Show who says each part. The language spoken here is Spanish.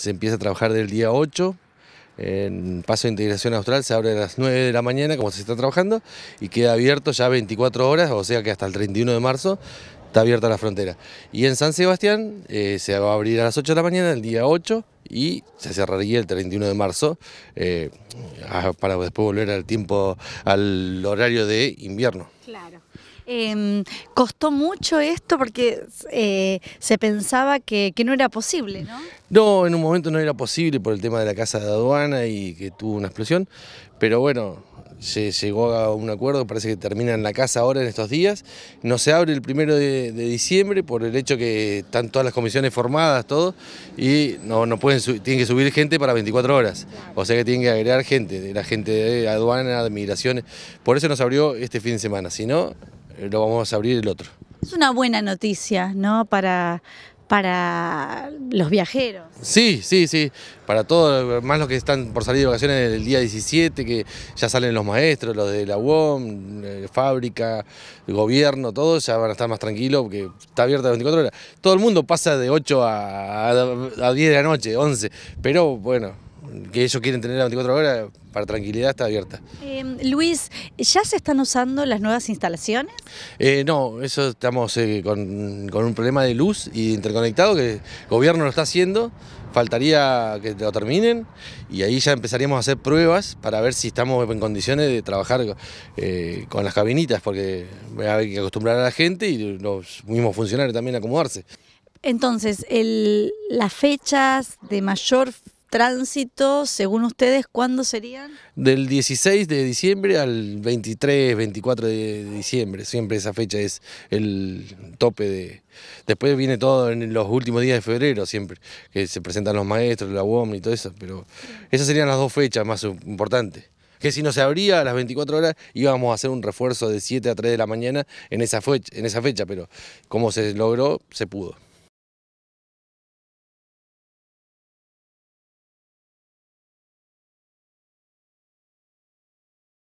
Speaker 1: se empieza a trabajar del día 8. En Paso de Integración Austral se abre a las 9 de la mañana, como se está trabajando, y queda abierto ya 24 horas, o sea que hasta el 31 de marzo está abierta la frontera. Y en San Sebastián eh, se va a abrir a las 8 de la mañana, el día 8, y se cerraría el 31 de marzo, eh, para después volver al tiempo, al horario de invierno. Claro.
Speaker 2: Em, costó mucho esto porque eh, se pensaba que, no era posible, ¿no?
Speaker 1: No, en un momento no era posible por el tema de la casa de aduana y que tuvo una explosión, pero bueno, se llegó a un acuerdo, parece que termina en la casa ahora en estos días. No se abre el primero de, diciembre por el hecho que están todas las comisiones formadas, todo, y no, no pueden tienen que subir gente para 24 horas. O sea que tienen que agregar gente, la gente de aduana, de migraciones. Por eso nos abrió este fin de semana, si no, eh, lo vamos a abrir el otro. Es
Speaker 2: una buena noticia, ¿no? Para, para los viajeros.
Speaker 1: Sí, sí, sí. Para todos, más los que están por salir de vacaciones el día 17, que ya salen los maestros, los de la UOM, eh, fábrica, gobierno, todos ya van a estar más tranquilos porque está abierta las 24 horas. Todo el mundo pasa de 8 a, a 10 de la noche, 11, pero bueno, que ellos quieren tener las 24 horas, para tranquilidad está abierta.
Speaker 2: Em, Luis, ¿ya se están usando las nuevas instalaciones?
Speaker 1: Eh, no, eso estamos eh, con, un problema de luz y interconectado que el gobierno lo está haciendo. Faltaría que lo terminen y ahí ya empezaríamos a hacer pruebas para ver si estamos en condiciones de trabajar eh, con las cabinitas, porque hay que acostumbrar a la gente y los mismos funcionarios también a acomodarse.
Speaker 2: Entonces, las fechas de mayor tránsito, según ustedes, ¿cuándo serían?
Speaker 1: Del 16 de diciembre al 23, 24 de diciembre. Siempre esa fecha es el tope de... Después viene todo en los últimos días de febrero, siempre, que se presentan los maestros, la UOM y todo eso. Pero esas serían las dos fechas más importantes. Que si no se abría a las 24 horas, íbamos a hacer un refuerzo de 7 a 3 de la mañana en esa fecha, en esa fecha pero como se logró, se pudo.